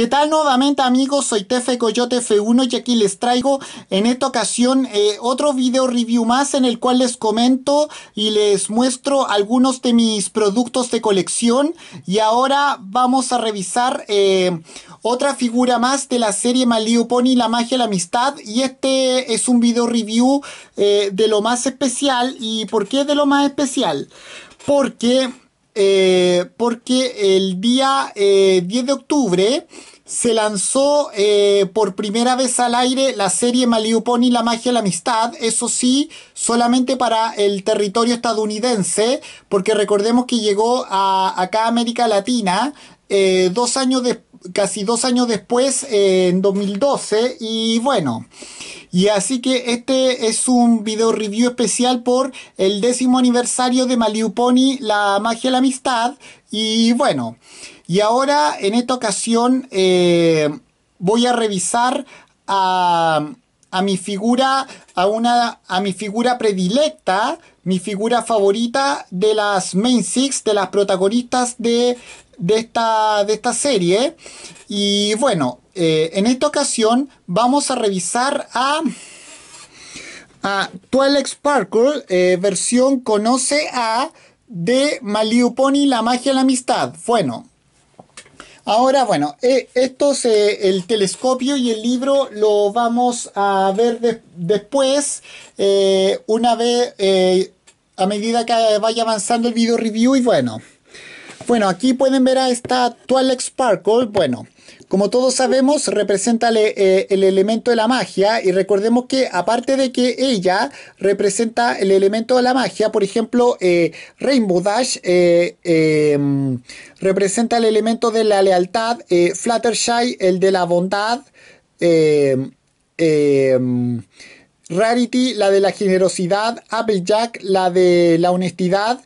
¿Qué tal nuevamente amigos? Soy Tefe Coyote F1 y aquí les traigo en esta ocasión eh, otro video review más en el cual les comento y les muestro algunos de mis productos de colección y ahora vamos a revisar eh, otra figura más de la serie Malio Pony La Magia la Amistad y este es un video review eh, de lo más especial y ¿por qué de lo más especial? Porque eh, porque el día 10 eh, de octubre se lanzó eh, por primera vez al aire la serie y la magia la amistad, eso sí, solamente para el territorio estadounidense, porque recordemos que llegó a, acá a América Latina dos años después casi dos años después, en 2012. Y bueno, y así que este es un video review especial por el décimo aniversario de Maliuponi, La magia de la amistad. Y bueno, y ahora en esta ocasión eh, voy a revisar a, a mi figura, a una, a mi figura predilecta, mi figura favorita de las main six, de las protagonistas de de esta, de esta serie. Y bueno, eh, en esta ocasión vamos a revisar a, a Twilight Sparkle, eh, versión Conoce a de Maliu Pony, La magia de la amistad. Bueno, Ahora, bueno, eh, esto es el telescopio y el libro lo vamos a ver después, una vez, a medida que vaya avanzando el video review y bueno. Bueno, aquí pueden ver a esta Twilight Sparkle. Bueno, como todos sabemos, representa eh, el elemento de la magia y recordemos que aparte de que ella representa el elemento de la magia, por ejemplo, eh, Rainbow Dash eh, em, representa el elemento de la lealtad, Fluttershy el de la bondad, em, em, Rarity la de la generosidad, Applejack la de la honestidad,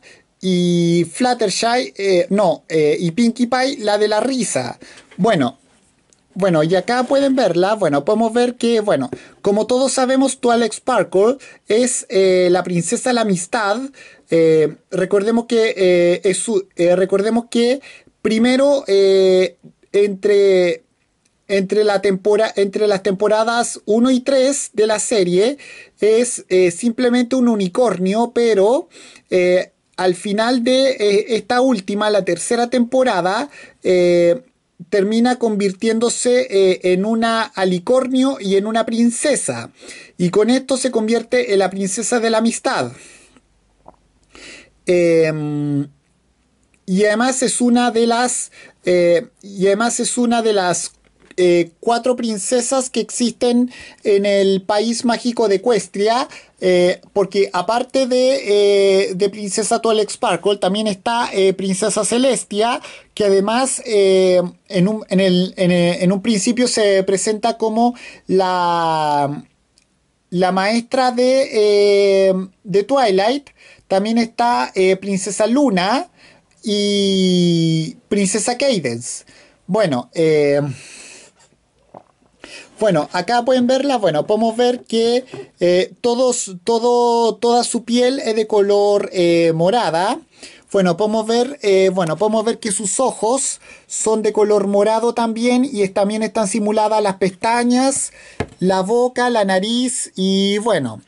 y Fluttershy, eh, no, eh, y Pinkie Pie, la de la risa. Bueno, bueno, y acá pueden verla, bueno, podemos ver que, bueno, como todos sabemos, Alex Sparkle es eh, la princesa de la amistad. recordemos que, recordemos que primero, entre entre, la entre, las temporadas 1 y 3 de la serie es simplemente un unicornio, pero al final de eh, esta última, la tercera temporada, eh, termina convirtiéndose eh, en una alicornio y en una princesa. Y con esto se convierte en la princesa de la amistad. Em, y además es una de las. y además es una de las eh, cuatro princesas que existen en el país mágico de Ecuestria, eh, porque aparte eh, de, Princesa Twilight Sparkle, también está Princesa Celestia, que además en un, principio se presenta como la la maestra de, de, Twilight, también está Princesa Luna y Princesa Cadence. Bueno, eh, bueno, acá pueden verla, bueno, podemos ver que eh, todos, todo, toda su piel es de color eh, morada. Bueno, podemos ver, eh, bueno, podemos ver que sus ojos son de color morado también y también están simuladas las pestañas, la boca, la nariz y bueno,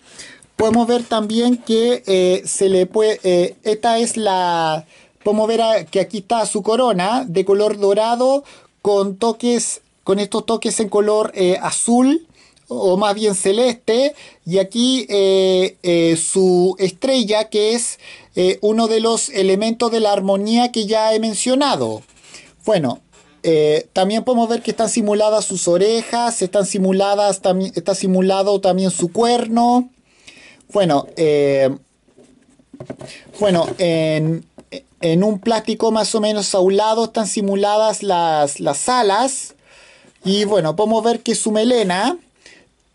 podemos ver también que se le puede, esta es la, podemos ver que aquí está su corona de color dorado con toques con estos toques en color eh, azul o más bien celeste y aquí eh, eh, su estrella que es uno de los elementos de la armonía que ya he mencionado. Bueno, también podemos ver que están simuladas sus orejas, están simuladas, también está simulado también su cuerno. Bueno, bueno, en, un plástico más o menos a un lado están simuladas las, las alas. Y bueno, podemos ver que su melena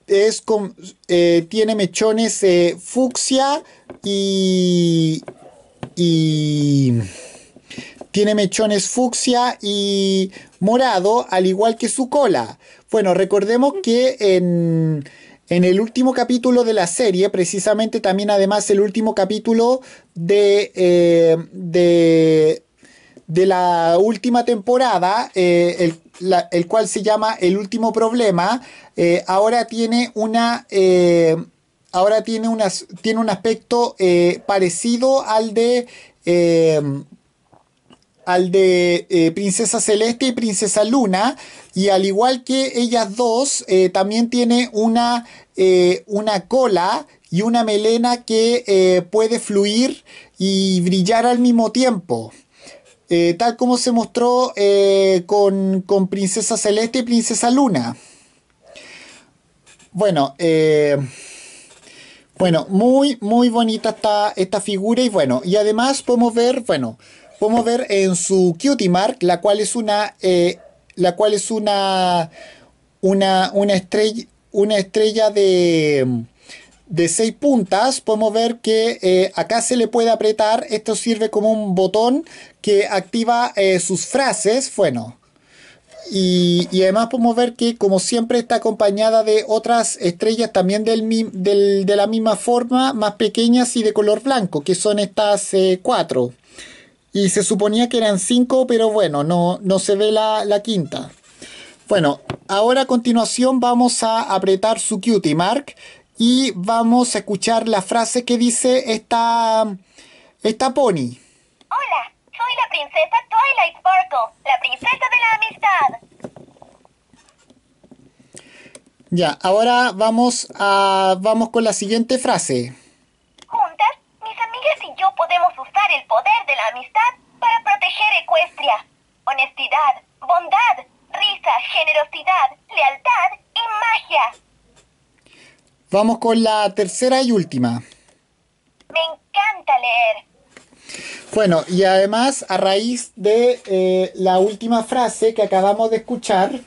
es eh, tiene mechones eh, fucsia y, y tiene mechones fucsia y morado, al igual que su cola. Bueno, recordemos que en, el último capítulo de la serie, precisamente también además el último capítulo de, eh, de de la última temporada, eh, el, cual se llama El último problema, eh, ahora tiene una... Eh, ahora tiene, tiene un aspecto parecido al de al de Princesa Celeste y Princesa Luna, y al igual que ellas dos, también tiene una, una cola y una melena que puede fluir y brillar al mismo tiempo. Eh, tal como se mostró eh, con, Princesa Celeste y Princesa Luna. Bueno, eh, bueno, muy, muy bonita está esta figura y bueno, y además podemos ver, bueno, podemos ver en su cutie mark, la cual es una, la cual es una, una, una estrella, una estrella de de seis puntas, podemos ver que eh, acá se le puede apretar. Esto sirve como un botón que activa eh, sus frases. Bueno. Y, además podemos ver que como siempre está acompañada de otras estrellas también del, de la misma forma, más pequeñas y de color blanco, que son estas eh, cuatro. Y se suponía que eran cinco, pero bueno, no, no se ve la, la quinta. Bueno, ahora a continuación vamos a apretar su cutie mark y vamos a escuchar la frase que dice esta, esta Pony. Hola, soy la princesa Twilight Sparkle, la princesa de la amistad. Ya, ahora vamos, a, vamos con la siguiente frase. Juntas, mis amigas y yo podemos usar el poder de la amistad para proteger Ecuestria. Honestidad, bondad, risa, generosidad, lealtad y magia. Vamos con la tercera y última. Me encanta leer. Bueno, y además a raíz de eh, la última frase que acabamos de escuchar,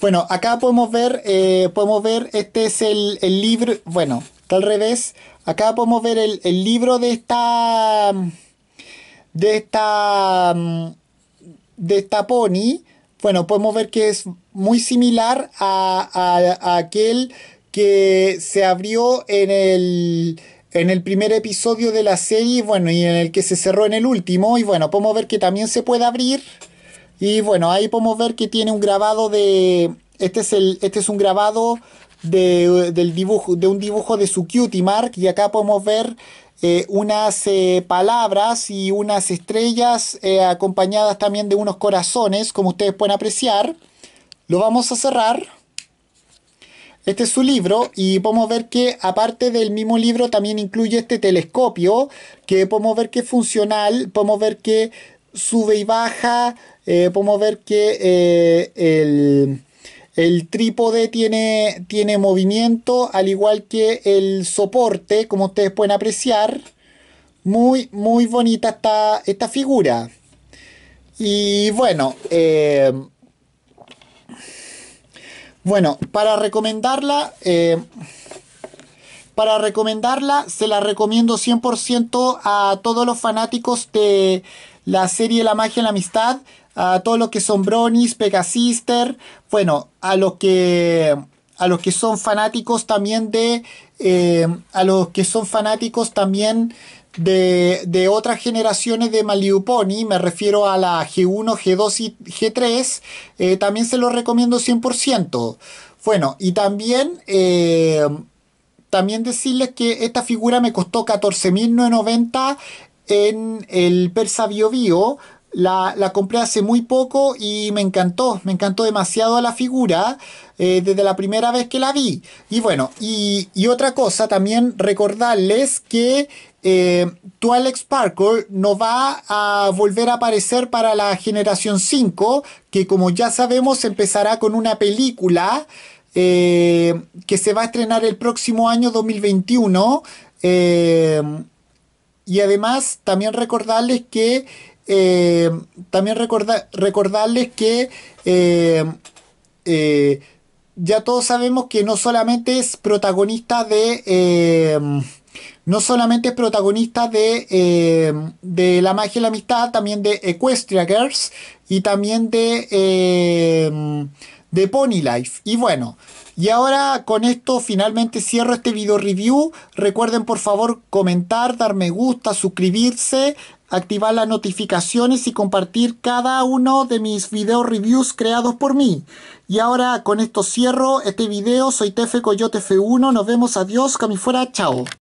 bueno, acá podemos ver, eh, podemos ver, este es el, libro, bueno, está al revés, acá podemos ver el, el libro de esta, de esta, de esta pony, bueno, podemos ver que es muy similar a, aquel que se abrió en el, en el primer episodio de la serie, bueno, y en el que se cerró en el último, y bueno, podemos ver que también se puede abrir, y bueno, ahí podemos ver que tiene un grabado de, este es, el, este es un grabado de, del dibujo, de un dibujo de su cutie mark y acá podemos ver eh, unas eh, palabras y unas estrellas eh, acompañadas también de unos corazones como ustedes pueden apreciar lo vamos a cerrar este es su libro y podemos ver que aparte del mismo libro también incluye este telescopio que podemos ver que es funcional, podemos ver que sube y baja, podemos ver que el, el trípode tiene, tiene movimiento, al igual que el soporte, como ustedes pueden apreciar. Muy, muy bonita esta, esta figura. Y bueno, eh, bueno, para recomendarla, eh, para recomendarla, se la recomiendo 100% a todos los fanáticos de la serie La magia y la amistad a todos los que son Bronis, Pegasister, bueno, a los que a los que son fanáticos también de eh, a los que son fanáticos también de, de otras generaciones de Maliuponi, me refiero a la G1, G2 y G3, eh, también se los recomiendo 100%. Bueno, y también, eh, también decirles que esta figura me costó 14.990 en el Persa Bio Bio, la, compré hace muy poco y me encantó, me encantó demasiado la figura eh, desde la primera vez que la vi. Y bueno, y, otra cosa también recordarles que tu Alex parker no va a volver a aparecer para la generación 5, que como ya sabemos empezará con una película eh, que se va a estrenar el próximo año 2021. Eh, y además también recordarles que eh, también recordarles que eh, eh, ya todos sabemos que no solamente es protagonista de... no solamente es protagonista de, de La magia y la amistad, también de Equestria Girls y también de, de Pony Life. Y bueno, y ahora con esto finalmente cierro este video review. Recuerden por favor comentar, dar me gusta, suscribirse activar las notificaciones y compartir cada uno de mis video reviews creados por mí. Y ahora con esto cierro este video, soy Tefe Coyote F1, nos vemos, adiós, que fuera, chao.